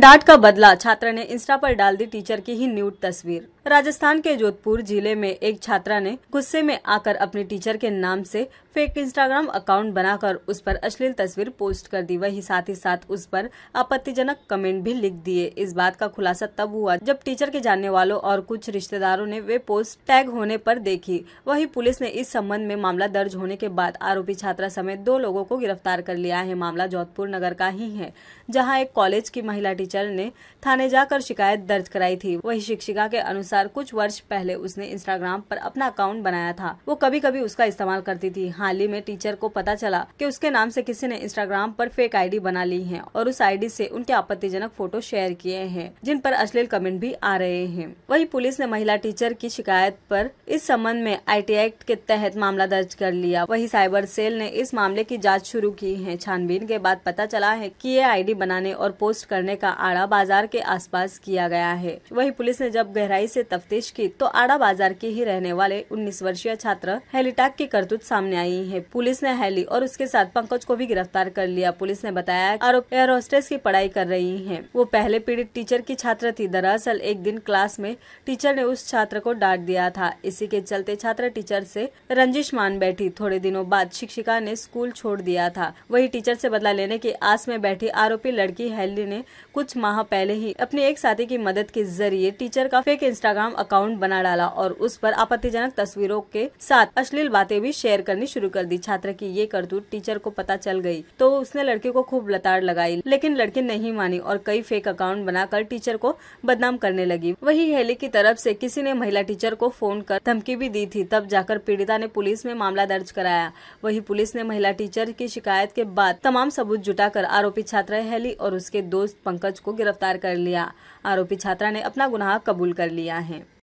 डांट का बदला छात्रा ने इंस्टा पर डाल दी टीचर की ही न्यूट तस्वीर राजस्थान के जोधपुर जिले में एक छात्रा ने गुस्से में आकर अपने टीचर के नाम से फेक इंस्टाग्राम अकाउंट बनाकर उस पर अश्लील तस्वीर पोस्ट कर दी वही साथ ही साथ उस पर आपत्तिजनक कमेंट भी लिख दिए इस बात का खुलासा तब हुआ जब टीचर के जानने वालों और कुछ रिश्तेदारों ने वे पोस्ट टैग होने पर देखी वही पुलिस ने इस संबंध में मामला दर्ज होने के बाद आरोपी छात्रा समेत दो लोगों को गिरफ्तार कर लिया है मामला जोधपुर नगर का ही है जहाँ एक कॉलेज की महिला टीचर ने थाने जाकर शिकायत दर्ज कराई थी वही शिक्षिका के अनुसार अनुसार कुछ वर्ष पहले उसने इंस्टाग्राम पर अपना अकाउंट बनाया था वो कभी कभी उसका इस्तेमाल करती थी हाल ही में टीचर को पता चला कि उसके नाम से किसी ने इंस्टाग्राम पर फेक आईडी बना ली है और उस आईडी से उनके आपत्तिजनक फोटो शेयर किए हैं जिन पर अश्लील कमेंट भी आ रहे हैं वही पुलिस ने महिला टीचर की शिकायत पर इस संबंध में आई एक्ट के तहत मामला दर्ज कर लिया वही साइबर सेल ने इस मामले की जाँच शुरू की है छानबीन के बाद पता चला है की ये आई बनाने और पोस्ट करने का आड़ा बाजार के आस किया गया है वही पुलिस ने जब गहराई से से तफ्तीश की तो आड़ा बाजार के ही रहने वाले 19 वर्षीय छात्र हेलीटैक की करतूत सामने आई है पुलिस ने हेली और उसके साथ पंकज को भी गिरफ्तार कर लिया पुलिस ने बताया आरोपी एयर होस्टेस की पढ़ाई कर रही है वो पहले पीड़ित टीचर की छात्र थी दरअसल एक दिन क्लास में टीचर ने उस छात्र को डांट दिया था इसी के चलते छात्र टीचर से रंजिश मान बैठी थोड़े दिनों बाद शिक्षिका ने स्कूल छोड़ दिया था वही टीचर से बदला लेने की आस में बैठी आरोपी लड़की हेली ने कुछ माह पहले ही अपने एक साथी की मदद के जरिए टीचर का फेक इंस्टा इंस्टाग्राम अकाउंट बना डाला और उस पर आपत्तिजनक तस्वीरों के साथ अश्लील बातें भी शेयर करनी शुरू कर दी छात्र की ये करतूत टीचर को पता चल गई तो उसने लड़की को खूब लताड़ लगाई लेकिन लड़की नहीं मानी और कई फेक अकाउंट बनाकर टीचर को बदनाम करने लगी वही हेली की तरफ से किसी ने महिला टीचर को फोन कर धमकी भी दी थी तब जाकर पीड़िता ने पुलिस में मामला दर्ज कराया वही पुलिस ने महिला टीचर की शिकायत के बाद तमाम सबूत जुटाकर आरोपी छात्रा हेली और उसके दोस्त पंकज को गिरफ्तार कर लिया आरोपी छात्रा ने अपना गुनाह कबूल कर लिया है